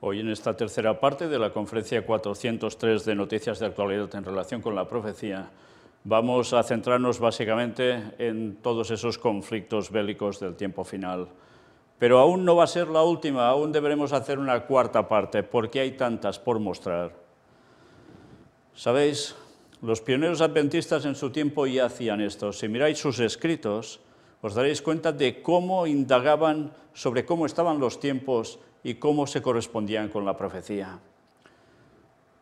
Hoy en esta tercera parte de la conferencia 403 de Noticias de Actualidad en relación con la profecía, vamos a centrarnos básicamente en todos esos conflictos bélicos del tiempo final. Pero aún no va a ser la última, aún deberemos hacer una cuarta parte, porque hay tantas por mostrar. Sabéis, los pioneros adventistas en su tiempo ya hacían esto. Si miráis sus escritos, os daréis cuenta de cómo indagaban sobre cómo estaban los tiempos y cómo se correspondían con la profecía.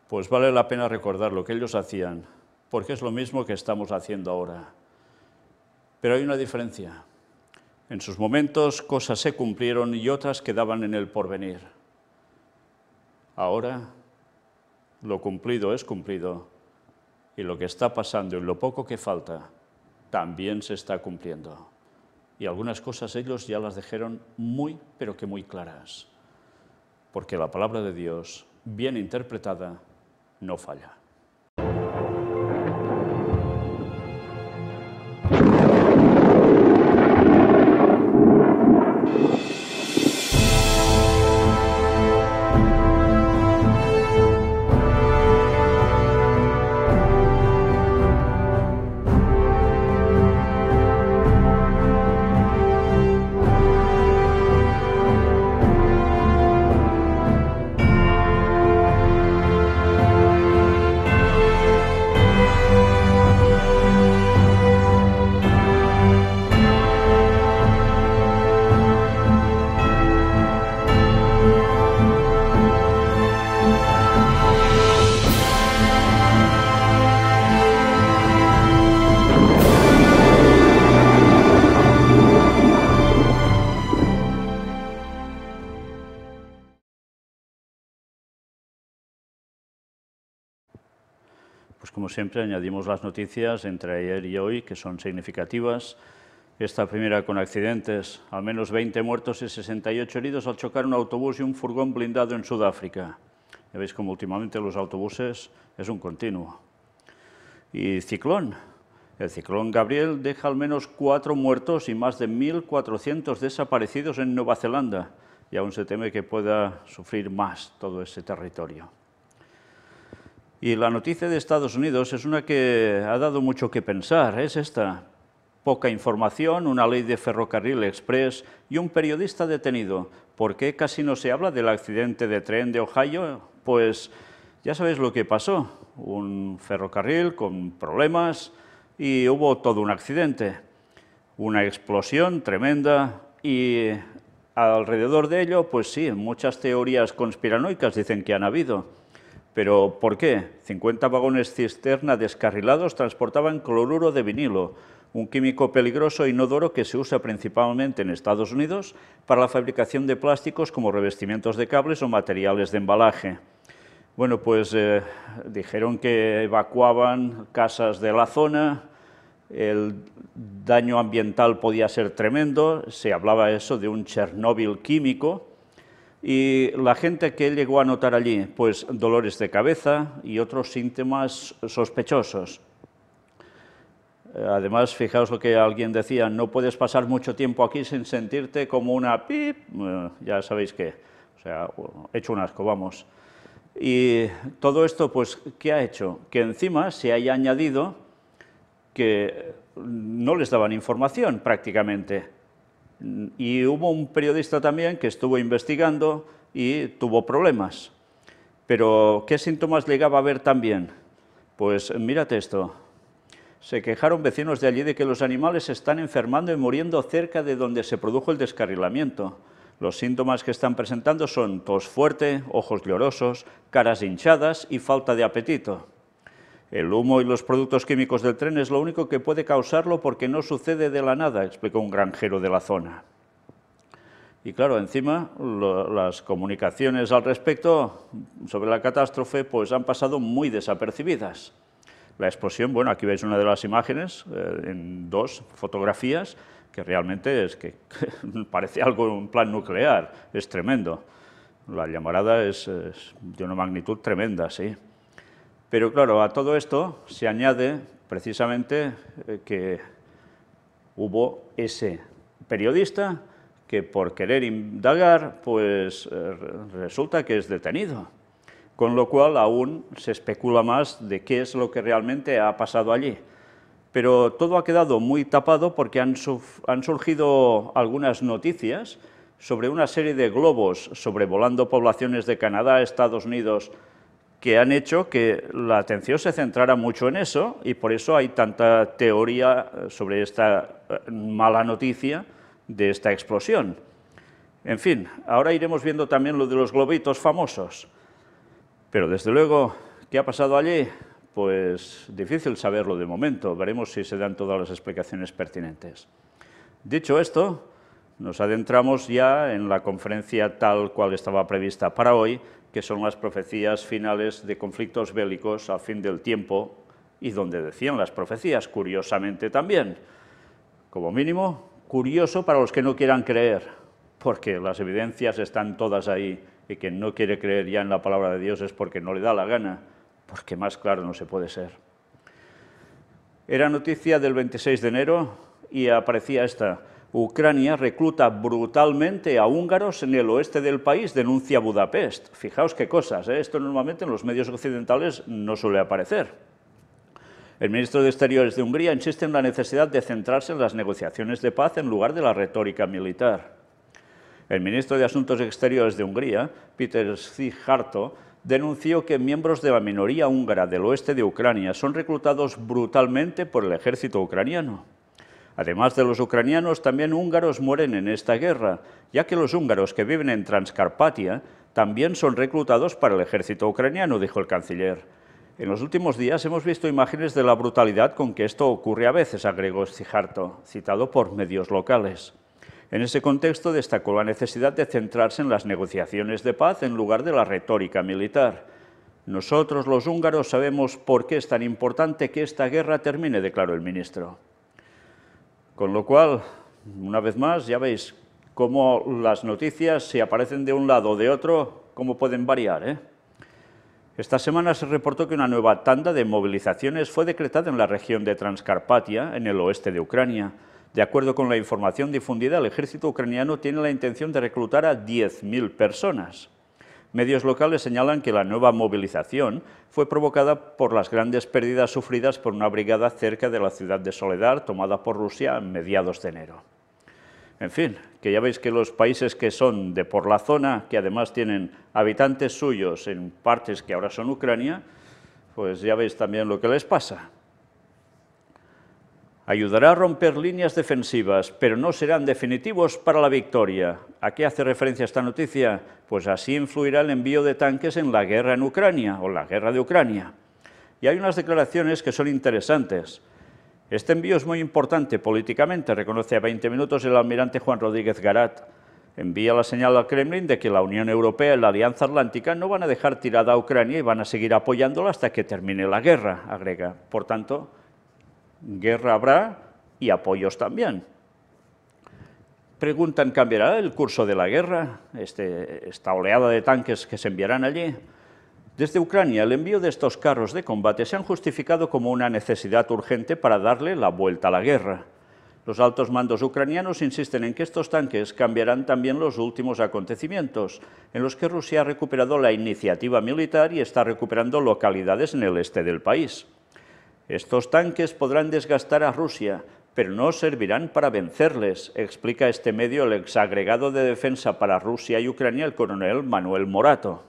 Pues vale la pena recordar lo que ellos hacían, porque es lo mismo que estamos haciendo ahora. Pero hay una diferencia. En sus momentos cosas se cumplieron y otras quedaban en el porvenir. Ahora lo cumplido es cumplido y lo que está pasando y lo poco que falta también se está cumpliendo y algunas cosas ellos ya las dejaron muy, pero que muy claras. Porque la palabra de Dios, bien interpretada, no falla. siempre, añadimos las noticias entre ayer y hoy, que son significativas. Esta primera con accidentes, al menos 20 muertos y 68 heridos al chocar un autobús y un furgón blindado en Sudáfrica. Ya veis como últimamente los autobuses es un continuo. Y ciclón. El ciclón Gabriel deja al menos cuatro muertos y más de 1.400 desaparecidos en Nueva Zelanda y aún se teme que pueda sufrir más todo ese territorio. Y la noticia de Estados Unidos es una que ha dado mucho que pensar, es esta. Poca información, una ley de ferrocarril express y un periodista detenido. ¿Por qué casi no se habla del accidente de tren de Ohio? Pues ya sabéis lo que pasó. Un ferrocarril con problemas y hubo todo un accidente. Una explosión tremenda y alrededor de ello, pues sí, muchas teorías conspiranoicas dicen que han habido. ¿Pero por qué? 50 vagones cisterna descarrilados transportaban cloruro de vinilo, un químico peligroso e inodoro que se usa principalmente en Estados Unidos para la fabricación de plásticos como revestimientos de cables o materiales de embalaje. Bueno, pues eh, dijeron que evacuaban casas de la zona, el daño ambiental podía ser tremendo, se hablaba eso de un Chernóbil químico, y la gente que llegó a notar allí, pues dolores de cabeza y otros síntomas sospechosos. Además, fijaos lo que alguien decía, no puedes pasar mucho tiempo aquí sin sentirte como una pip, ya sabéis que, o sea, hecho un asco, vamos. Y todo esto, pues, ¿qué ha hecho? Que encima se haya añadido que no les daban información prácticamente. Y hubo un periodista también que estuvo investigando y tuvo problemas. Pero, ¿qué síntomas llegaba a ver también? Pues mírate esto. Se quejaron vecinos de allí de que los animales están enfermando y muriendo cerca de donde se produjo el descarrilamiento. Los síntomas que están presentando son tos fuerte, ojos llorosos, caras hinchadas y falta de apetito. El humo y los productos químicos del tren es lo único que puede causarlo porque no sucede de la nada, explicó un granjero de la zona. Y claro, encima las comunicaciones al respecto sobre la catástrofe pues han pasado muy desapercibidas. La explosión, bueno, aquí veis una de las imágenes eh, en dos fotografías que realmente es que parece algo un plan nuclear, es tremendo. La llamarada es de una magnitud tremenda, sí. Pero claro, a todo esto se añade precisamente eh, que hubo ese periodista que por querer indagar, pues eh, resulta que es detenido. Con lo cual aún se especula más de qué es lo que realmente ha pasado allí. Pero todo ha quedado muy tapado porque han, han surgido algunas noticias sobre una serie de globos sobrevolando poblaciones de Canadá, Estados Unidos, que han hecho que la atención se centrara mucho en eso y por eso hay tanta teoría eh, sobre esta eh, mala noticia de esta explosión. En fin, ahora iremos viendo también lo de los globitos famosos. Pero desde luego, ¿qué ha pasado allí? Pues difícil saberlo de momento. Veremos si se dan todas las explicaciones pertinentes. Dicho esto, nos adentramos ya en la conferencia tal cual estaba prevista para hoy, que son las profecías finales de conflictos bélicos al fin del tiempo y donde decían las profecías, curiosamente también. Como mínimo, curioso para los que no quieran creer, porque las evidencias están todas ahí y quien no quiere creer ya en la palabra de Dios es porque no le da la gana, porque más claro no se puede ser. Era noticia del 26 de enero y aparecía esta. Ucrania recluta brutalmente a húngaros en el oeste del país, denuncia Budapest. Fijaos qué cosas, ¿eh? esto normalmente en los medios occidentales no suele aparecer. El ministro de Exteriores de Hungría insiste en la necesidad de centrarse en las negociaciones de paz en lugar de la retórica militar. El ministro de Asuntos Exteriores de Hungría, Peter Szijjarto, denunció que miembros de la minoría húngara del oeste de Ucrania son reclutados brutalmente por el ejército ucraniano. Además de los ucranianos, también húngaros mueren en esta guerra, ya que los húngaros que viven en Transcarpatia también son reclutados para el ejército ucraniano, dijo el canciller. En los últimos días hemos visto imágenes de la brutalidad con que esto ocurre a veces, agregó Cijarto, citado por medios locales. En ese contexto destacó la necesidad de centrarse en las negociaciones de paz en lugar de la retórica militar. Nosotros los húngaros sabemos por qué es tan importante que esta guerra termine, declaró el ministro. Con lo cual, una vez más, ya veis cómo las noticias, si aparecen de un lado o de otro, cómo pueden variar. ¿eh? Esta semana se reportó que una nueva tanda de movilizaciones fue decretada en la región de Transcarpatia, en el oeste de Ucrania. De acuerdo con la información difundida, el ejército ucraniano tiene la intención de reclutar a 10.000 personas. Medios locales señalan que la nueva movilización fue provocada por las grandes pérdidas sufridas por una brigada cerca de la ciudad de Soledad tomada por Rusia a mediados de enero. En fin, que ya veis que los países que son de por la zona, que además tienen habitantes suyos en partes que ahora son Ucrania, pues ya veis también lo que les pasa ayudará a romper líneas defensivas, pero no serán definitivos para la victoria. ¿A qué hace referencia esta noticia? Pues así influirá el envío de tanques en la guerra en Ucrania o la guerra de Ucrania. Y hay unas declaraciones que son interesantes. Este envío es muy importante políticamente, reconoce a 20 minutos el almirante Juan Rodríguez Garat. Envía la señal al Kremlin de que la Unión Europea y la Alianza Atlántica no van a dejar tirada a Ucrania y van a seguir apoyándola hasta que termine la guerra, agrega. Por tanto, guerra habrá y apoyos también. Preguntan, ¿cambiará el curso de la guerra, este, esta oleada de tanques que se enviarán allí? Desde Ucrania, el envío de estos carros de combate se han justificado como una necesidad urgente para darle la vuelta a la guerra. Los altos mandos ucranianos insisten en que estos tanques cambiarán también los últimos acontecimientos, en los que Rusia ha recuperado la iniciativa militar y está recuperando localidades en el este del país. Estos tanques podrán desgastar a Rusia, pero no servirán para vencerles, explica este medio el exagregado de defensa para Rusia y Ucrania, el coronel Manuel Morato.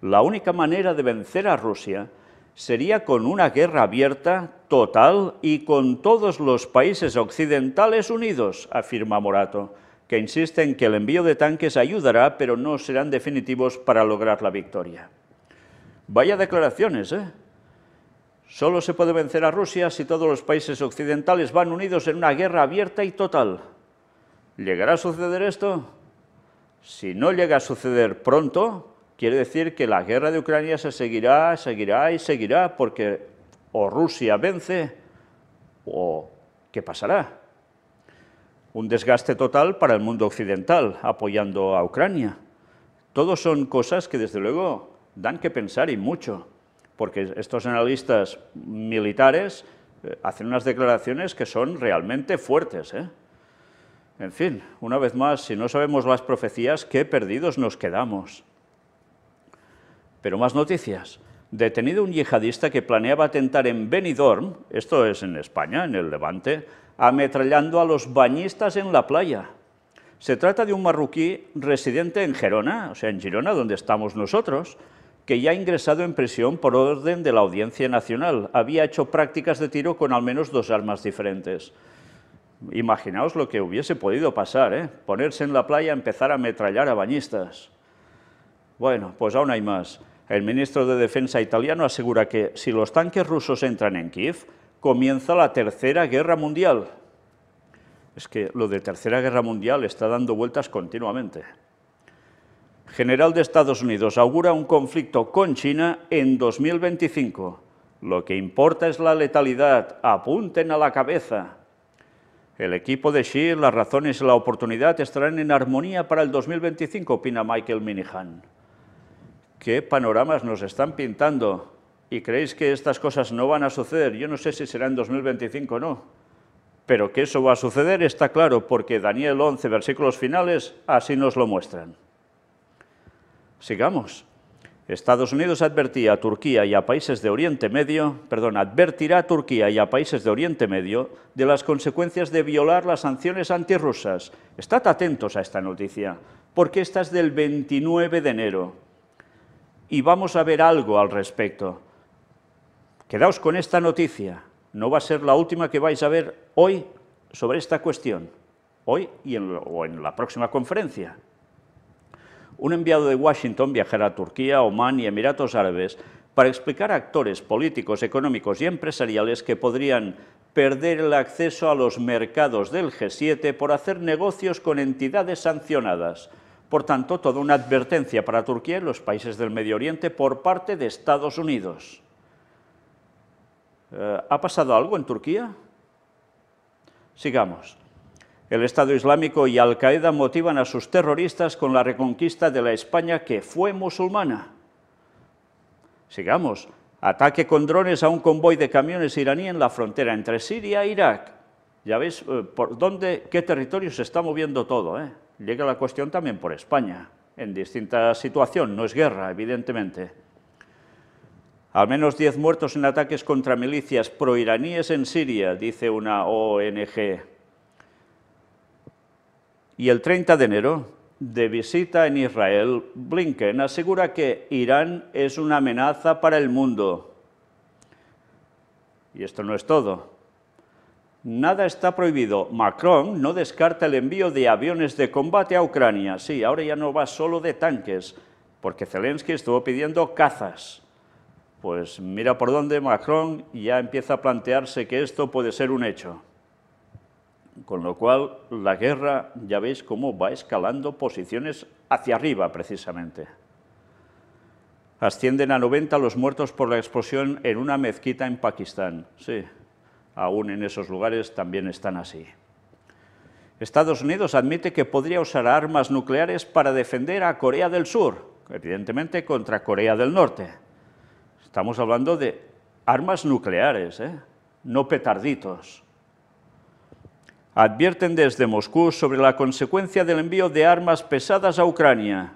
La única manera de vencer a Rusia sería con una guerra abierta, total y con todos los países occidentales unidos, afirma Morato, que insiste en que el envío de tanques ayudará, pero no serán definitivos para lograr la victoria. Vaya declaraciones, ¿eh? Solo se puede vencer a Rusia si todos los países occidentales van unidos en una guerra abierta y total. ¿Llegará a suceder esto? Si no llega a suceder pronto, quiere decir que la guerra de Ucrania se seguirá, seguirá y seguirá, porque o Rusia vence o ¿qué pasará? Un desgaste total para el mundo occidental apoyando a Ucrania. Todos son cosas que desde luego dan que pensar y mucho porque estos analistas militares eh, hacen unas declaraciones que son realmente fuertes. ¿eh? En fin, una vez más, si no sabemos las profecías, qué perdidos nos quedamos. Pero más noticias. Detenido un yihadista que planeaba atentar en Benidorm, esto es en España, en el Levante, ametrallando a los bañistas en la playa. Se trata de un marroquí residente en Gerona, o sea, en Girona, donde estamos nosotros, que ya ingresado en prisión por orden de la Audiencia Nacional. Había hecho prácticas de tiro con al menos dos armas diferentes. Imaginaos lo que hubiese podido pasar, ¿eh? ponerse en la playa, y empezar a ametrallar a bañistas. Bueno, pues aún hay más. El ministro de Defensa italiano asegura que si los tanques rusos entran en Kiev, comienza la Tercera Guerra Mundial. Es que lo de Tercera Guerra Mundial está dando vueltas continuamente general de Estados Unidos augura un conflicto con China en 2025. Lo que importa es la letalidad. Apunten a la cabeza. El equipo de Xi, las razones y la oportunidad estarán en armonía para el 2025, opina Michael Minihan. ¿Qué panoramas nos están pintando? ¿Y creéis que estas cosas no van a suceder? Yo no sé si será en 2025 o no. Pero que eso va a suceder está claro, porque Daniel 11, versículos finales, así nos lo muestran. Sigamos. Estados Unidos advertía a Turquía y a países de Oriente Medio, perdón, advertirá a Turquía y a países de Oriente Medio de las consecuencias de violar las sanciones antirrusas. Estad atentos a esta noticia, porque esta es del 29 de enero. Y vamos a ver algo al respecto. Quedaos con esta noticia. No va a ser la última que vais a ver hoy sobre esta cuestión, hoy y o en la próxima conferencia un enviado de Washington viajará a Turquía, Omán y Emiratos Árabes para explicar a actores políticos, económicos y empresariales que podrían perder el acceso a los mercados del G7 por hacer negocios con entidades sancionadas. Por tanto, toda una advertencia para Turquía y los países del Medio Oriente por parte de Estados Unidos. Eh, ¿Ha pasado algo en Turquía? Sigamos. El Estado Islámico y Al-Qaeda motivan a sus terroristas con la reconquista de la España que fue musulmana. Sigamos. Ataque con drones a un convoy de camiones iraní en la frontera entre Siria e Irak. Ya veis eh, por dónde, qué territorio se está moviendo todo. Eh. Llega la cuestión también por España, en distinta situación, no es guerra, evidentemente. Al menos 10 muertos en ataques contra milicias proiraníes en Siria, dice una ONG. Y el 30 de enero, de visita en Israel, Blinken asegura que Irán es una amenaza para el mundo. Y esto no es todo. Nada está prohibido. Macron no descarta el envío de aviones de combate a Ucrania. Sí, ahora ya no va solo de tanques, porque Zelensky estuvo pidiendo cazas. Pues mira por dónde Macron ya empieza a plantearse que esto puede ser un hecho. Con lo cual, la guerra, ya veis cómo va escalando posiciones hacia arriba, precisamente. Ascienden a 90 los muertos por la explosión en una mezquita en Pakistán. Sí, aún en esos lugares también están así. Estados Unidos admite que podría usar armas nucleares para defender a Corea del Sur, evidentemente contra Corea del Norte. Estamos hablando de armas nucleares, ¿eh? no petarditos advierten desde Moscú sobre la consecuencia del envío de armas pesadas a Ucrania.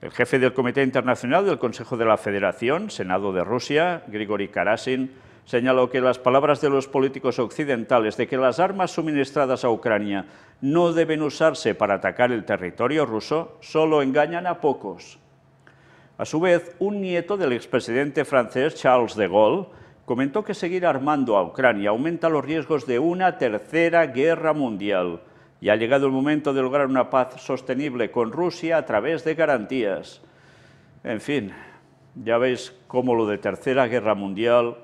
El jefe del Comité Internacional del Consejo de la Federación, Senado de Rusia, Grigory Karasin, señaló que las palabras de los políticos occidentales de que las armas suministradas a Ucrania no deben usarse para atacar el territorio ruso solo engañan a pocos. A su vez, un nieto del expresidente francés Charles de Gaulle comentó que seguir armando a Ucrania aumenta los riesgos de una tercera guerra mundial y ha llegado el momento de lograr una paz sostenible con Rusia a través de garantías. En fin, ya veis cómo lo de tercera guerra mundial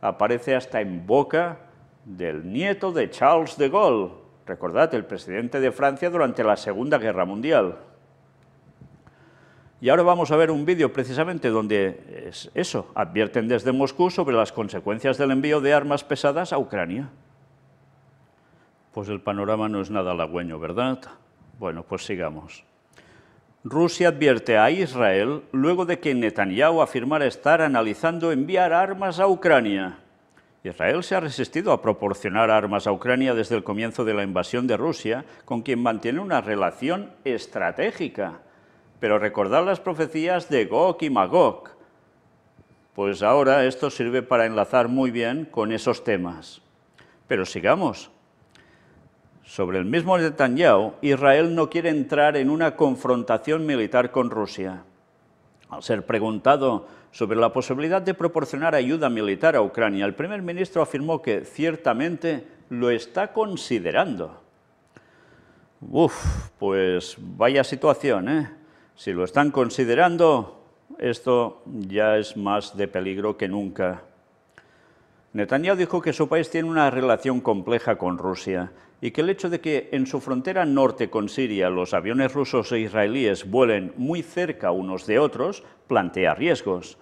aparece hasta en boca del nieto de Charles de Gaulle, recordad, el presidente de Francia durante la Segunda Guerra Mundial. Y ahora vamos a ver un vídeo precisamente donde es eso, advierten desde Moscú sobre las consecuencias del envío de armas pesadas a Ucrania. Pues el panorama no es nada halagüeño, ¿verdad? Bueno, pues sigamos. Rusia advierte a Israel luego de que Netanyahu afirmara estar analizando enviar armas a Ucrania. Israel se ha resistido a proporcionar armas a Ucrania desde el comienzo de la invasión de Rusia, con quien mantiene una relación estratégica. Pero recordad las profecías de Gok y Magog. Pues ahora esto sirve para enlazar muy bien con esos temas. Pero sigamos. Sobre el mismo Netanyahu, Israel no quiere entrar en una confrontación militar con Rusia. Al ser preguntado sobre la posibilidad de proporcionar ayuda militar a Ucrania, el primer ministro afirmó que ciertamente lo está considerando. Uf, pues vaya situación, ¿eh? Si lo están considerando, esto ya es más de peligro que nunca. Netanyahu dijo que su país tiene una relación compleja con Rusia y que el hecho de que en su frontera norte con Siria los aviones rusos e israelíes vuelen muy cerca unos de otros plantea riesgos.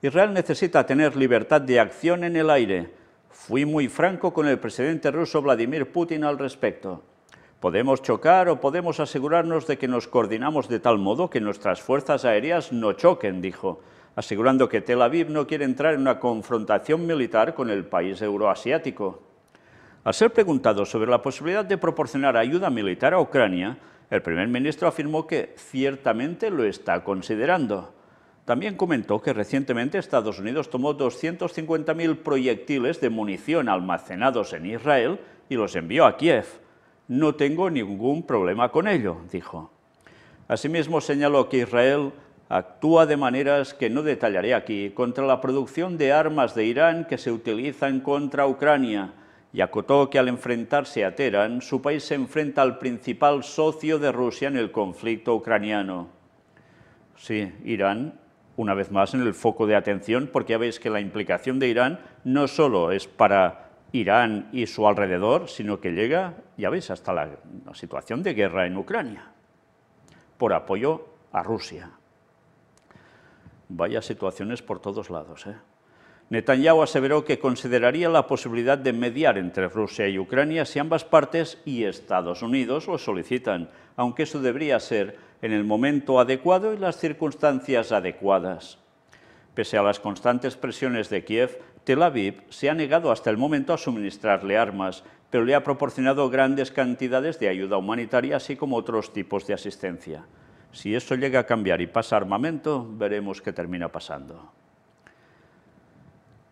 Israel necesita tener libertad de acción en el aire. Fui muy franco con el presidente ruso Vladimir Putin al respecto. Podemos chocar o podemos asegurarnos de que nos coordinamos de tal modo que nuestras fuerzas aéreas no choquen, dijo, asegurando que Tel Aviv no quiere entrar en una confrontación militar con el país euroasiático. Al ser preguntado sobre la posibilidad de proporcionar ayuda militar a Ucrania, el primer ministro afirmó que ciertamente lo está considerando. También comentó que recientemente Estados Unidos tomó 250.000 proyectiles de munición almacenados en Israel y los envió a Kiev. No tengo ningún problema con ello, dijo. Asimismo señaló que Israel actúa de maneras que no detallaré aquí contra la producción de armas de Irán que se utilizan contra Ucrania y acotó que al enfrentarse a Teherán, su país se enfrenta al principal socio de Rusia en el conflicto ucraniano. Sí, Irán, una vez más en el foco de atención, porque ya veis que la implicación de Irán no solo es para Irán y su alrededor, sino que llega, ya veis, hasta la, situación de guerra en Ucrania, por apoyo a Rusia. Vaya situaciones por todos lados. ¿eh? Netanyahu aseveró que consideraría la posibilidad de mediar entre Rusia y Ucrania si ambas partes y Estados Unidos lo solicitan, aunque eso debería ser en el momento adecuado y las circunstancias adecuadas. Pese a las constantes presiones de Kiev, Tel Aviv se ha negado hasta el momento a suministrarle armas, pero le ha proporcionado grandes cantidades de ayuda humanitaria, así como otros tipos de asistencia. Si eso llega a cambiar y pasa armamento, veremos qué termina pasando.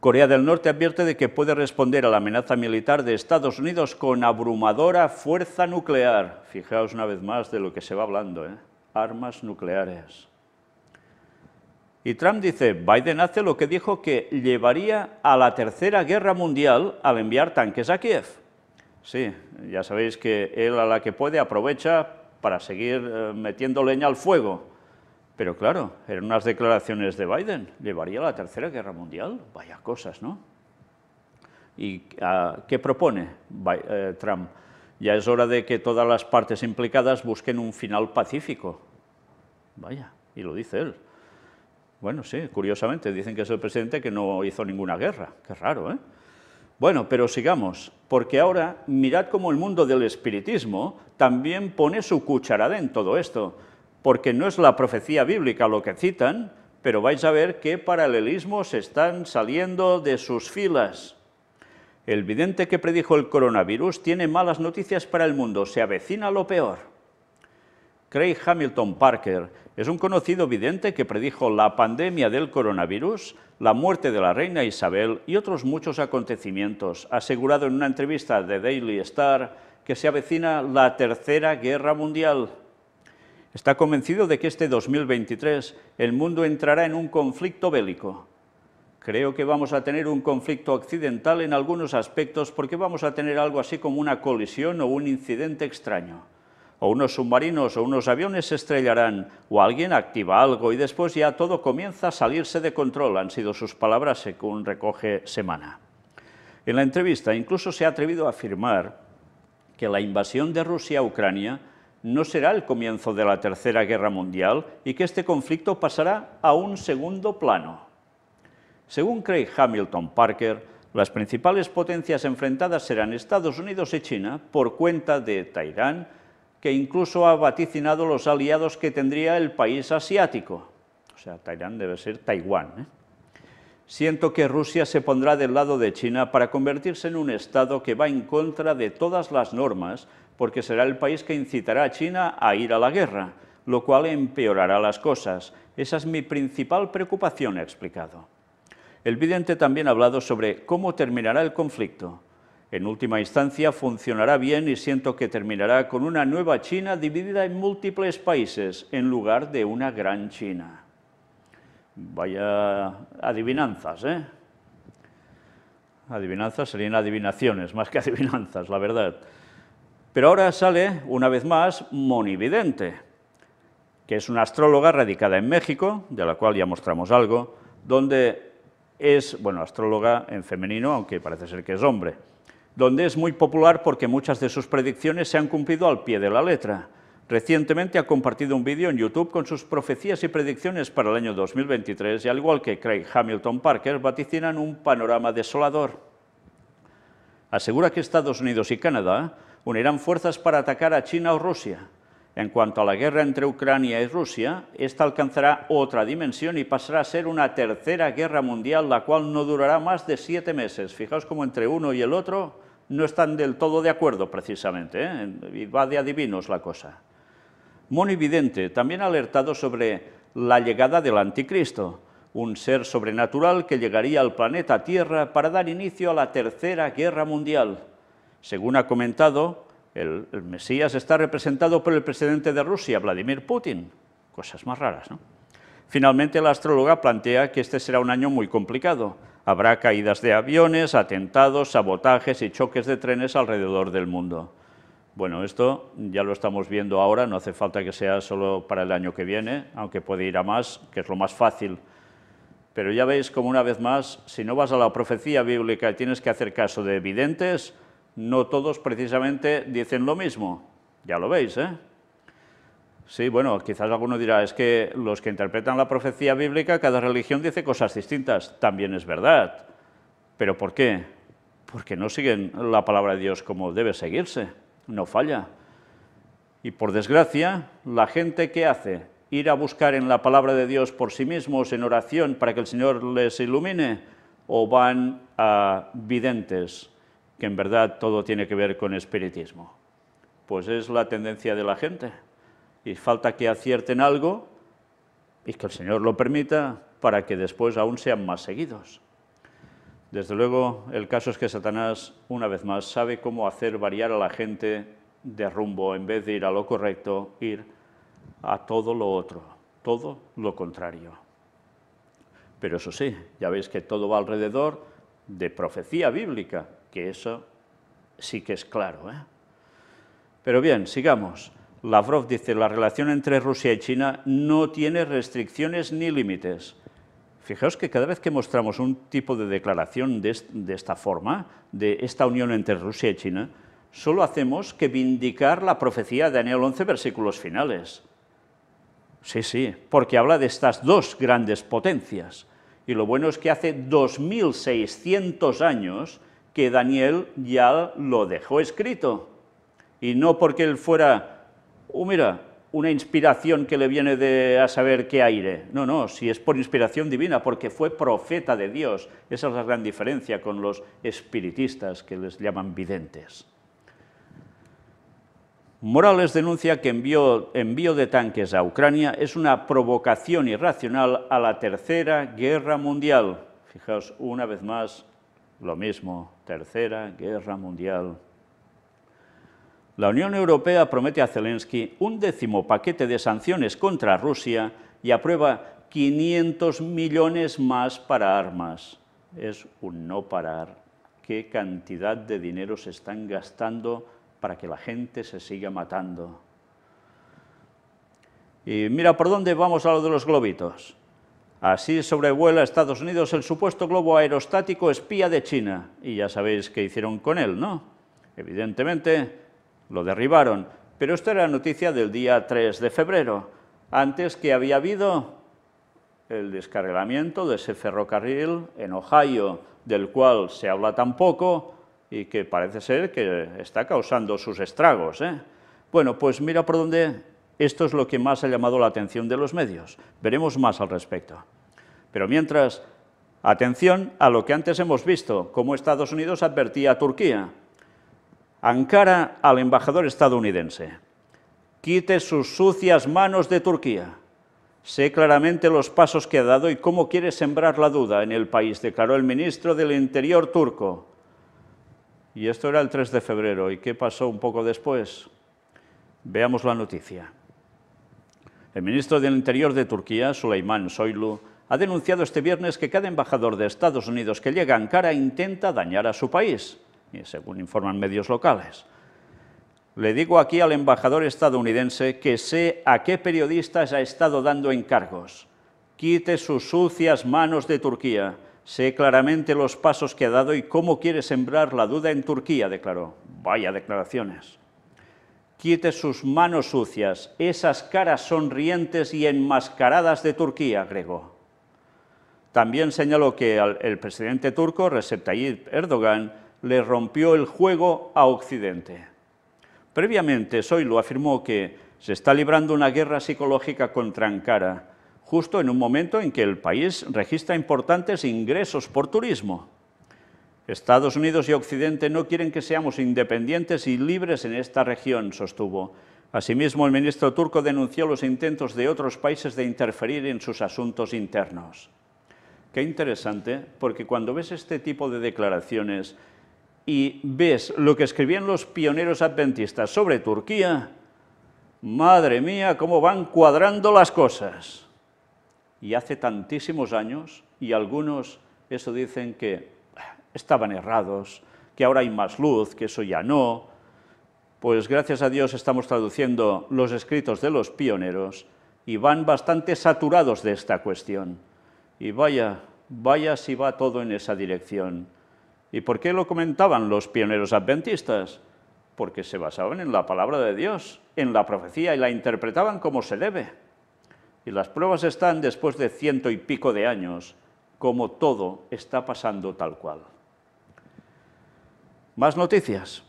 Corea del Norte advierte de que puede responder a la amenaza militar de Estados Unidos con abrumadora fuerza nuclear. Fijaos una vez más de lo que se va hablando, ¿eh? armas nucleares. Y Trump dice, Biden hace lo que dijo que llevaría a la Tercera Guerra Mundial al enviar tanques a Kiev. Sí, ya sabéis que él a la que puede aprovecha para seguir eh, metiendo leña al fuego. Pero claro, eran unas declaraciones de Biden, llevaría a la Tercera Guerra Mundial, vaya cosas, ¿no? ¿Y qué propone eh, Trump? Ya es hora de que todas las partes implicadas busquen un final pacífico. Vaya, y lo dice él. Bueno, sí, curiosamente, dicen que es el presidente que no hizo ninguna guerra. Qué raro, ¿eh? Bueno, pero sigamos, porque ahora mirad cómo el mundo del espiritismo también pone su cucharada en todo esto, porque no es la profecía bíblica lo que citan, pero vais a ver qué paralelismos están saliendo de sus filas. El vidente que predijo el coronavirus tiene malas noticias para el mundo, se avecina lo peor. Craig Hamilton Parker es un conocido vidente que predijo la pandemia del coronavirus, la muerte de la reina Isabel y otros muchos acontecimientos, asegurado en una entrevista de Daily Star que se avecina la Tercera Guerra Mundial. Está convencido de que este 2023 el mundo entrará en un conflicto bélico. Creo que vamos a tener un conflicto occidental en algunos aspectos porque vamos a tener algo así como una colisión o un incidente extraño o unos submarinos o unos aviones se estrellarán, o alguien activa algo y después ya todo comienza a salirse de control, han sido sus palabras según recoge Semana. En la entrevista incluso se ha atrevido a afirmar que la invasión de Rusia a Ucrania no será el comienzo de la Tercera Guerra Mundial y que este conflicto pasará a un segundo plano. Según Craig Hamilton Parker, las principales potencias enfrentadas serán Estados Unidos y China por cuenta de taiwán que incluso ha vaticinado los aliados que tendría el país asiático. O sea, Taiwán debe ser Taiwán. ¿eh? Siento que Rusia se pondrá del lado de China para convertirse en un Estado que va en contra de todas las normas, porque será el país que incitará a China a ir a la guerra, lo cual empeorará las cosas. Esa es mi principal preocupación, ha explicado. El vidente también ha hablado sobre cómo terminará el conflicto. En última instancia, funcionará bien y siento que terminará con una nueva China dividida en múltiples países en lugar de una gran China. Vaya adivinanzas, ¿eh? Adivinanzas serían adivinaciones, más que adivinanzas, la verdad. Pero ahora sale, una vez más, Monividente, que es una astróloga radicada en México, de la cual ya mostramos algo, donde es, bueno, astróloga en femenino, aunque parece ser que es hombre donde es muy popular porque muchas de sus predicciones se han cumplido al pie de la letra. Recientemente ha compartido un vídeo en YouTube con sus profecías y predicciones para el año 2023 y al igual que Craig Hamilton Parker vaticinan un panorama desolador. Asegura que Estados Unidos y Canadá unirán fuerzas para atacar a China o Rusia. En cuanto a la guerra entre Ucrania y Rusia, esta alcanzará otra dimensión y pasará a ser una tercera guerra mundial, la cual no durará más de siete meses. Fijaos como entre uno y el otro no están del todo de acuerdo, precisamente, ¿eh? va de adivinos la cosa. Evidente también ha alertado sobre la llegada del anticristo, un ser sobrenatural que llegaría al planeta Tierra para dar inicio a la Tercera Guerra Mundial. Según ha comentado, el, Mesías está representado por el presidente de Rusia, Vladimir Putin. Cosas más raras, ¿no? Finalmente, la astróloga plantea que este será un año muy complicado. Habrá caídas de aviones, atentados, sabotajes y choques de trenes alrededor del mundo. Bueno, esto ya lo estamos viendo ahora, no hace falta que sea solo para el año que viene, aunque puede ir a más, que es lo más fácil. Pero ya veis como una vez más, si no vas a la profecía bíblica y tienes que hacer caso de evidentes, no todos precisamente dicen lo mismo. Ya lo veis, ¿eh? Sí, bueno, quizás alguno dirá, es que los que interpretan la profecía bíblica, cada religión dice cosas distintas. También es verdad. ¿Pero por qué? Porque no siguen la palabra de Dios como debe seguirse. No falla. Y por desgracia, la gente que hace ir a buscar en la palabra de Dios por sí mismos en oración para que el Señor les ilumine, o van a videntes, que en verdad todo tiene que ver con espiritismo. Pues es la tendencia de la gente. Y falta que acierten algo y que el Señor lo permita para que después aún sean más seguidos. Desde luego, el caso es que Satanás, una vez más, sabe cómo hacer variar a la gente de rumbo, en vez de ir a lo correcto, ir a todo lo otro, todo lo contrario. Pero eso sí, ya veis que todo va alrededor de profecía bíblica, que eso sí que es claro. ¿eh? Pero bien, sigamos. Lavrov dice, la relación entre Rusia y China no tiene restricciones ni límites. Fijaos que cada vez que mostramos un tipo de declaración de, de esta forma, de esta unión entre Rusia y China, solo hacemos que vindicar la profecía de Daniel 11, versículos finales. Sí, sí, porque habla de estas dos grandes potencias. Y lo bueno es que hace 2.600 años que Daniel ya lo dejó escrito. Y no porque él fuera, oh, mira, una inspiración que le viene de a saber qué aire. No, no, si es por inspiración divina, porque fue profeta de Dios. Esa es la gran diferencia con los espiritistas que les llaman videntes. Morales denuncia que envío, envío de tanques a Ucrania es una provocación irracional a la Tercera Guerra Mundial. Fijaos, una vez más, lo mismo, Tercera Guerra Mundial. La Unión Europea promete a Zelensky un décimo paquete de sanciones contra Rusia y aprueba 500 millones más para armas. Es un no parar. ¿Qué cantidad de dinero se están gastando para que la gente se siga matando? Y mira por dónde vamos a lo de los globitos. Así sobrevuela Estados Unidos el supuesto globo aerostático espía de China. Y ya sabéis qué hicieron con él, ¿no? Evidentemente, lo derribaron. Pero esta era la noticia del día 3 de febrero. Antes que había habido el descarrilamiento de ese ferrocarril en Ohio, del cual se habla tan poco y que parece ser que está causando sus estragos. ¿eh? Bueno, pues mira por dónde esto es lo que más ha llamado la atención de los medios. Veremos más al respecto. Pero mientras, atención a lo que antes hemos visto, cómo Estados Unidos advertía a Turquía. Ankara al embajador estadounidense. Quite sus sucias manos de Turquía. Sé claramente los pasos que ha dado y cómo quiere sembrar la duda en el país, declaró el ministro del Interior turco. Y esto era el 3 de febrero. ¿Y qué pasó un poco después? Veamos la noticia. El ministro del Interior de Turquía, Suleyman Soylu, ha denunciado este viernes que cada embajador de Estados Unidos que llega a Ankara intenta dañar a su país, según informan medios locales. Le digo aquí al embajador estadounidense que sé a qué periodistas ha estado dando encargos. Quite sus sucias manos de Turquía. Sé claramente los pasos que ha dado y cómo quiere sembrar la duda en Turquía, declaró. Vaya declaraciones. Quite sus manos sucias, esas caras sonrientes y enmascaradas de Turquía, agregó. También señaló que el presidente turco, Recep Tayyip Erdogan, le rompió el juego a Occidente. Previamente, Soylu afirmó que se está librando una guerra psicológica contra Ankara, justo en un momento en que el país registra importantes ingresos por turismo. Estados Unidos y Occidente no quieren que seamos independientes y libres en esta región, sostuvo. Asimismo, el ministro turco denunció los intentos de otros países de interferir en sus asuntos internos. Qué interesante, porque cuando ves este tipo de declaraciones y ves lo que escribían los pioneros adventistas sobre Turquía, madre mía, cómo van cuadrando las cosas. Y hace tantísimos años, y algunos eso dicen que estaban errados, que ahora hay más luz, que eso ya no. Pues gracias a Dios estamos traduciendo los escritos de los pioneros y van bastante saturados de esta cuestión. Y vaya, vaya si va todo en esa dirección. ¿Y por qué lo comentaban los pioneros adventistas? Porque se basaban en la palabra de Dios, en la profecía y la interpretaban como se debe. Y las pruebas están después de ciento y pico de años, como todo está pasando tal cual. Más noticias.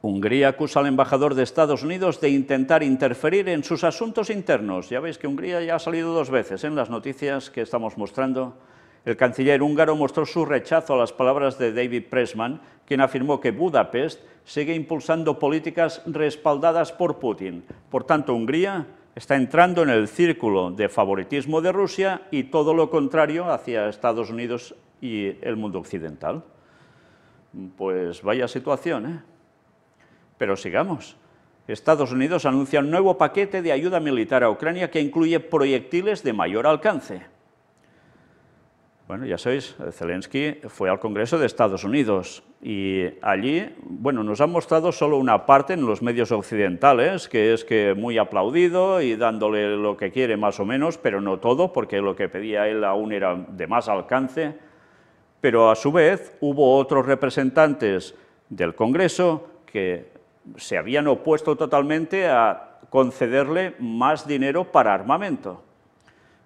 Hungría acusa al embajador de Estados Unidos de intentar interferir en sus asuntos internos. Ya veis que Hungría ya ha salido dos veces en las noticias que estamos mostrando. El canciller húngaro mostró su rechazo a las palabras de David Pressman, quien afirmó que Budapest sigue impulsando políticas respaldadas por Putin. Por tanto, Hungría está entrando en el círculo de favoritismo de Rusia y todo lo contrario hacia Estados Unidos y el mundo occidental. Pues vaya situación, ¿eh? Pero sigamos. Estados Unidos anuncia un nuevo paquete de ayuda militar a Ucrania que incluye proyectiles de mayor alcance. Bueno, ya sabéis, Zelensky fue al Congreso de Estados Unidos y allí, bueno, nos han mostrado solo una parte en los medios occidentales, que es que muy aplaudido y dándole lo que quiere más o menos, pero no todo, porque lo que pedía él aún era de más alcance pero a su vez hubo otros representantes del Congreso que se habían opuesto totalmente a concederle más dinero para armamento.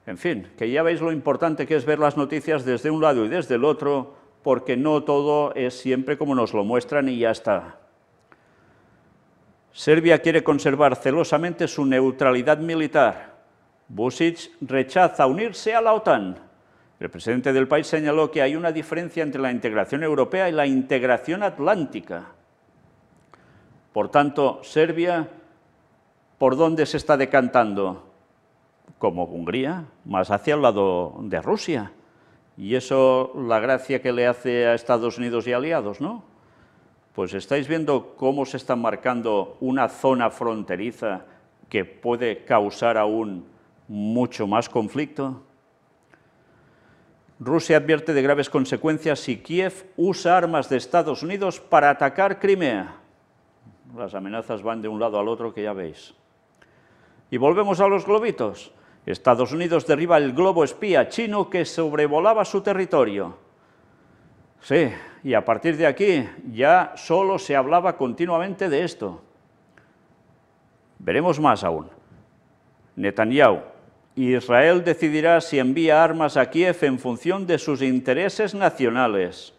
En fin, que ya veis lo importante que es ver las noticias desde un lado y desde el otro, porque no todo es siempre como nos lo muestran y ya está. Serbia quiere conservar celosamente su neutralidad militar. Vucic rechaza unirse a la OTAN. El presidente del país señaló que hay una diferencia entre la integración europea y la integración atlántica. Por tanto, Serbia, ¿por dónde se está decantando? Como Hungría, más hacia el lado de Rusia. Y eso la gracia que le hace a Estados Unidos y aliados, ¿no? Pues estáis viendo cómo se está marcando una zona fronteriza que puede causar aún mucho más conflicto. Rusia advierte de graves consecuencias si Kiev usa armas de Estados Unidos para atacar Crimea. Las amenazas van de un lado al otro, que ya veis. Y volvemos a los globitos. Estados Unidos derriba el globo espía chino que sobrevolaba su territorio. Sí, y a partir de aquí ya solo se hablaba continuamente de esto. Veremos más aún. Netanyahu, Israel decidirá si envía armas a Kiev en función de sus intereses nacionales.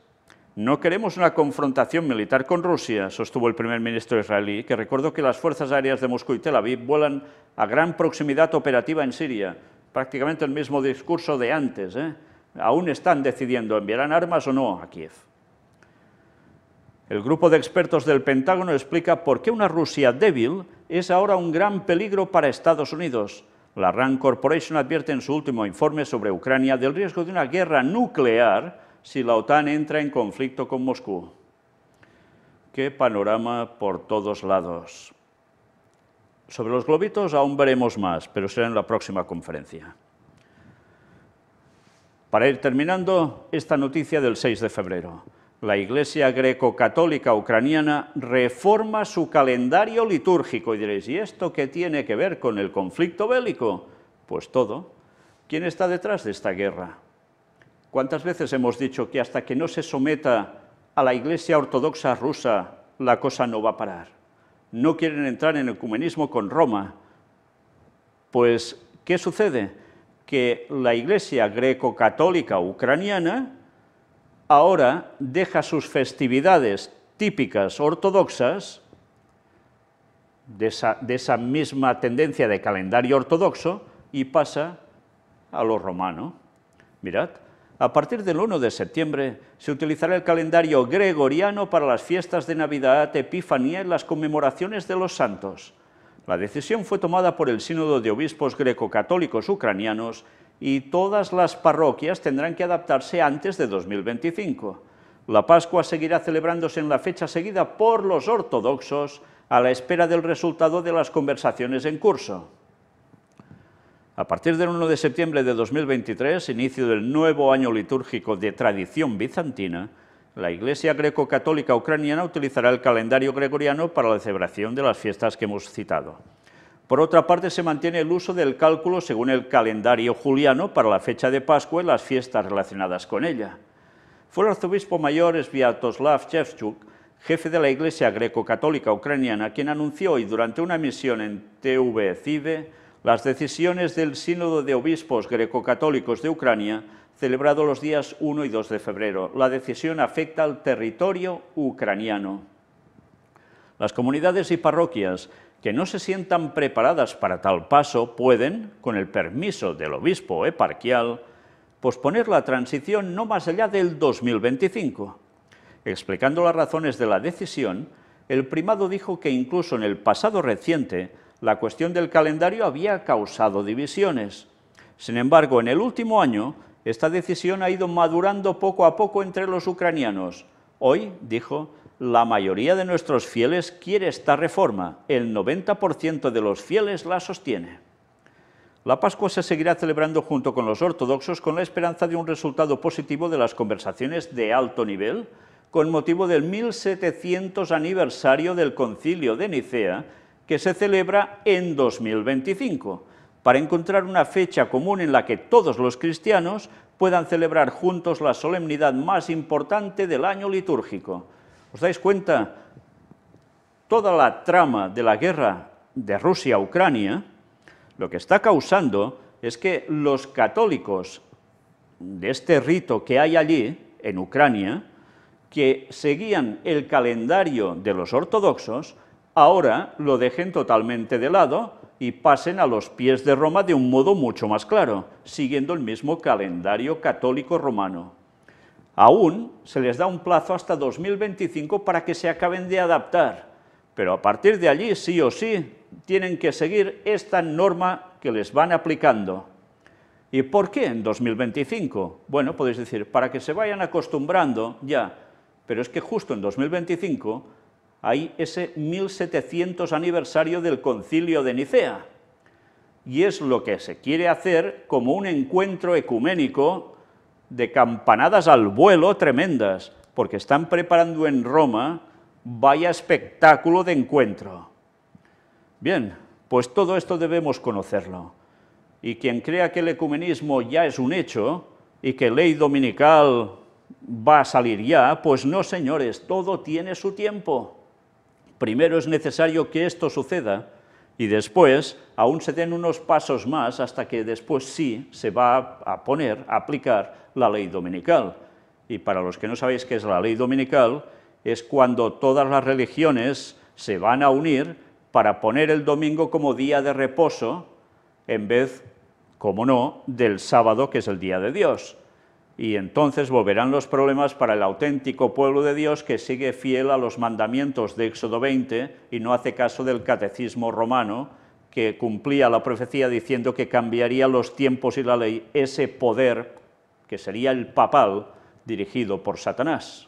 No queremos una confrontación militar con Rusia, sostuvo el primer ministro israelí, que recordó que las fuerzas aéreas de Moscú y Tel Aviv vuelan a gran proximidad operativa en Siria. Prácticamente el mismo discurso de antes. ¿eh? Aún están decidiendo, ¿enviarán armas o no a Kiev? El grupo de expertos del Pentágono explica por qué una Rusia débil es ahora un gran peligro para Estados Unidos. La RAN Corporation advierte en su último informe sobre Ucrania del riesgo de una guerra nuclear si la OTAN entra en conflicto con Moscú. Qué panorama por todos lados. Sobre los globitos aún veremos más, pero será en la próxima conferencia. Para ir terminando, esta noticia del 6 de febrero la Iglesia greco-católica ucraniana reforma su calendario litúrgico. Y diréis, ¿y esto qué tiene que ver con el conflicto bélico? Pues todo. ¿Quién está detrás de esta guerra? ¿Cuántas veces hemos dicho que hasta que no se someta a la Iglesia ortodoxa rusa, la cosa no va a parar? No quieren entrar en el ecumenismo con Roma. Pues, ¿qué sucede? Que la Iglesia greco-católica ucraniana ahora deja sus festividades típicas ortodoxas, de esa, misma tendencia de calendario ortodoxo, y pasa a lo romano. Mirad, a partir del 1 de septiembre se utilizará el calendario gregoriano para las fiestas de Navidad, Epifanía y las conmemoraciones de los santos. La decisión fue tomada por el Sínodo de Obispos Greco-Católicos Ucranianos y todas las parroquias tendrán que adaptarse antes de 2025. La Pascua seguirá celebrándose en la fecha seguida por los ortodoxos a la espera del resultado de las conversaciones en curso. A partir del 1 de septiembre de 2023, inicio del nuevo año litúrgico de tradición bizantina, la Iglesia greco-católica ucraniana utilizará el calendario gregoriano para la celebración de las fiestas que hemos citado. Por otra parte, se mantiene el uso del cálculo según el calendario juliano para la fecha de Pascua y las fiestas relacionadas con ella. Fue el arzobispo mayor Sviatoslav Shevchuk, jefe de la Iglesia greco-católica ucraniana, quien anunció hoy durante una misión en tv e las decisiones del Sínodo de Obispos Greco-Católicos de Ucrania, celebrado los días 1 y 2 de febrero. La decisión afecta al territorio ucraniano. Las comunidades y parroquias no se sientan preparadas para tal paso pueden, con el permiso del obispo eparquial, posponer la transición no más allá del 2025. Explicando las razones de la decisión, el primado dijo que incluso en el pasado reciente la cuestión del calendario había causado divisiones. Sin embargo, en el último año, esta decisión ha ido madurando poco a poco entre los ucranianos. Hoy, dijo, la mayoría de nuestros fieles quiere esta reforma, el 90% de los fieles la sostiene. La Pascua se seguirá celebrando junto con los ortodoxos con la esperanza de un resultado positivo de las conversaciones de alto nivel con motivo del 1700 aniversario del concilio de Nicea que se celebra en 2025 para encontrar una fecha común en la que todos los cristianos puedan celebrar juntos la solemnidad más importante del año litúrgico, ¿Os dais cuenta? Toda la trama de la guerra de Rusia Ucrania lo que está causando es que los católicos de este rito que hay allí, en Ucrania, que seguían el calendario de los ortodoxos, ahora lo dejen totalmente de lado y pasen a los pies de Roma de un modo mucho más claro, siguiendo el mismo calendario católico romano. Aún se les da un plazo hasta 2025 para que se acaben de adaptar, pero a partir de allí sí o sí tienen que seguir esta norma que les van aplicando. ¿Y por qué en 2025? Bueno, podéis decir, para que se vayan acostumbrando ya, pero es que justo en 2025 hay ese 1700 aniversario del concilio de Nicea, y es lo que se quiere hacer como un encuentro ecuménico de campanadas al vuelo tremendas, porque están preparando en Roma vaya espectáculo de encuentro. Bien, pues todo esto debemos conocerlo. Y quien crea que el ecumenismo ya es un hecho y que ley dominical va a salir ya, pues no, señores, todo tiene su tiempo. Primero es necesario que esto suceda y después aún se den unos pasos más hasta que después sí se va a poner, a aplicar la ley dominical. Y para los que no sabéis qué es la ley dominical, es cuando todas las religiones se van a unir para poner el domingo como día de reposo en vez, como no, del sábado, que es el día de Dios y entonces volverán los problemas para el auténtico pueblo de Dios que sigue fiel a los mandamientos de Éxodo 20 y no hace caso del catecismo romano que cumplía la profecía diciendo que cambiaría los tiempos y la ley ese poder que sería el papal dirigido por Satanás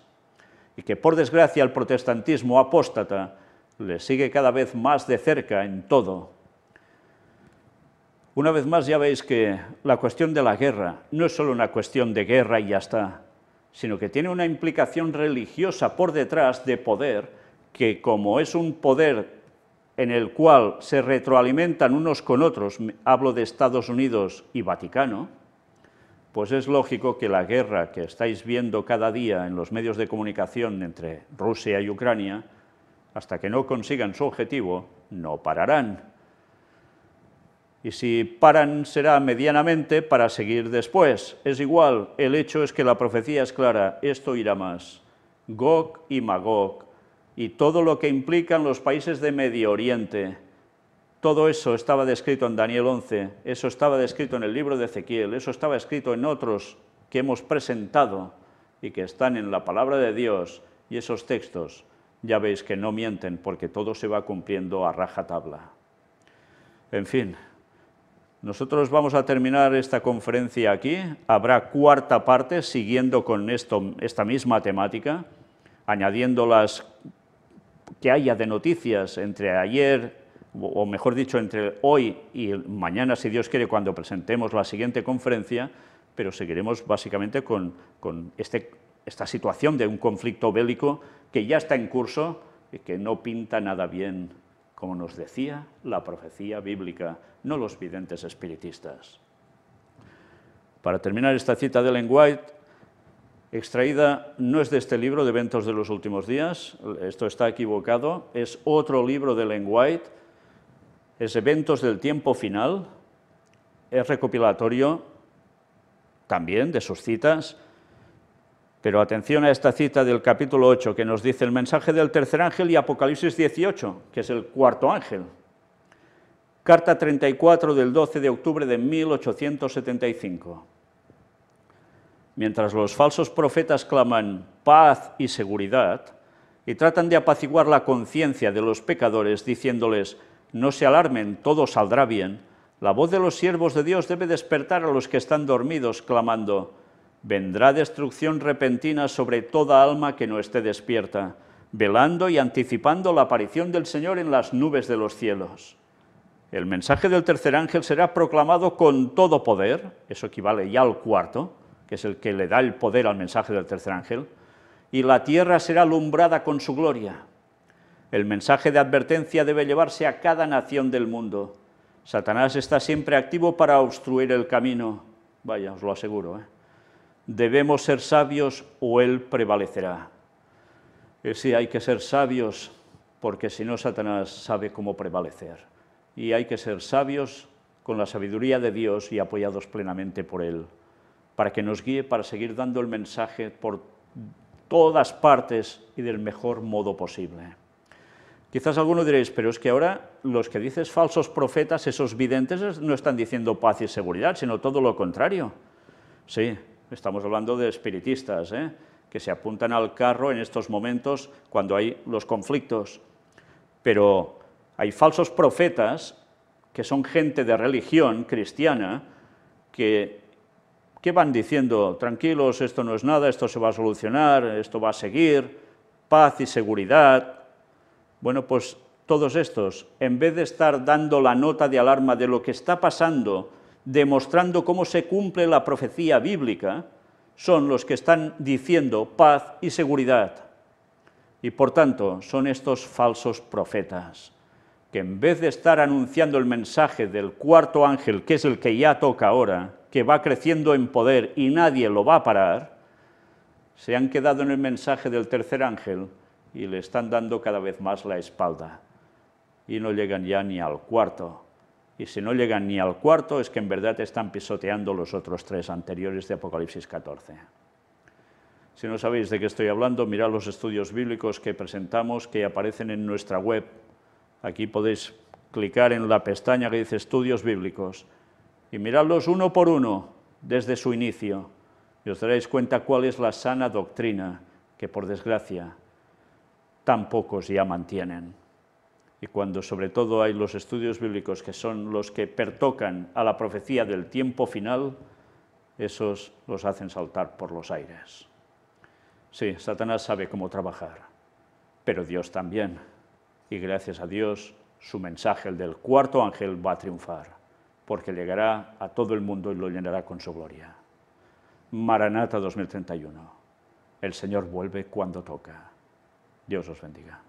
y que por desgracia el protestantismo apóstata le sigue cada vez más de cerca en todo una vez más ya veis que la cuestión de la guerra no es solo una cuestión de guerra y ya está, sino que tiene una implicación religiosa por detrás de poder que como es un poder en el cual se retroalimentan unos con otros, hablo de Estados Unidos y Vaticano, pues es lógico que la guerra que estáis viendo cada día en los medios de comunicación entre Rusia y Ucrania, hasta que no consigan su objetivo, no pararán y si paran será medianamente para seguir después. Es igual, el hecho es que la profecía es clara, esto irá más. Gog y Magog, y todo lo que implican los países de Medio Oriente, todo eso estaba descrito en Daniel 11, eso estaba descrito en el libro de Ezequiel, eso estaba escrito en otros que hemos presentado y que están en la palabra de Dios, y esos textos ya veis que no mienten porque todo se va cumpliendo a rajatabla. En fin, nosotros vamos a terminar esta conferencia aquí. Habrá cuarta parte siguiendo con esta misma temática, añadiendo las que haya de noticias entre ayer, o mejor dicho, entre hoy y mañana, si Dios quiere, cuando presentemos la siguiente conferencia, pero seguiremos básicamente con, este, esta situación de un conflicto bélico que ya está en curso y que no pinta nada bien como nos decía la profecía bíblica, no los videntes espiritistas. Para terminar esta cita de Ellen White, extraída no es de este libro de eventos de los últimos días, esto está equivocado, es otro libro de Ellen White, es Eventos del Tiempo Final, es recopilatorio también de sus citas, pero atención a esta cita del capítulo 8 que nos dice el mensaje del tercer ángel y Apocalipsis 18, que es el cuarto ángel. Carta 34 del 12 de octubre de 1875. Mientras los falsos profetas claman paz y seguridad y tratan de apaciguar la conciencia de los pecadores diciéndoles no se alarmen, todo saldrá bien, la voz de los siervos de Dios debe despertar a los que están dormidos clamando Vendrá destrucción repentina sobre toda alma que no esté despierta, velando y anticipando la aparición del Señor en las nubes de los cielos. El mensaje del tercer ángel será proclamado con todo poder, eso equivale ya al cuarto, que es el que le da el poder al mensaje del tercer ángel, y la tierra será alumbrada con su gloria. El mensaje de advertencia debe llevarse a cada nación del mundo. Satanás está siempre activo para obstruir el camino. Vaya, os lo aseguro. ¿eh? debemos ser sabios o Él prevalecerá. Es eh, sí, hay que ser sabios porque si no Satanás sabe cómo prevalecer. Y hay que ser sabios con la sabiduría de Dios y apoyados plenamente por Él, para que nos guíe para seguir dando el mensaje por todas partes y del mejor modo posible. Quizás alguno diréis, pero es que ahora los que dices falsos profetas, esos videntes, no están diciendo paz y seguridad, sino todo lo contrario. Sí, Estamos hablando de espiritistas, ¿eh? que se apuntan al carro en estos momentos cuando hay los conflictos. Pero hay falsos profetas que son gente de religión cristiana que, que van diciendo, tranquilos, esto no es nada, esto se va a solucionar, esto va a seguir, paz y seguridad. Bueno, pues todos estos, en vez de estar dando la nota de alarma de lo que está pasando demostrando cómo se cumple la profecía bíblica, son los que están diciendo paz y seguridad. Y por tanto, son estos falsos profetas, que en vez de estar anunciando el mensaje del cuarto ángel, que es el que ya toca ahora, que va creciendo en poder y nadie lo va a parar, se han quedado en el mensaje del tercer ángel y le están dando cada vez más la espalda. Y no llegan ya ni al cuarto y si no llegan ni al cuarto es que en verdad están pisoteando los otros tres anteriores de Apocalipsis 14. Si no sabéis de qué estoy hablando, mirad los estudios bíblicos que presentamos que aparecen en nuestra web. Aquí podéis clicar en la pestaña que dice estudios bíblicos y miradlos uno por uno desde su inicio y os daréis cuenta cuál es la sana doctrina que por desgracia tan pocos ya mantienen y cuando sobre todo hay los estudios bíblicos que son los que pertocan a la profecía del tiempo final, esos los hacen saltar por los aires. Sí, Satanás sabe cómo trabajar, pero Dios también. Y gracias a Dios, su mensaje, el del cuarto ángel, va a triunfar, porque llegará a todo el mundo y lo llenará con su gloria. Maranata 2031. El Señor vuelve cuando toca. Dios os bendiga.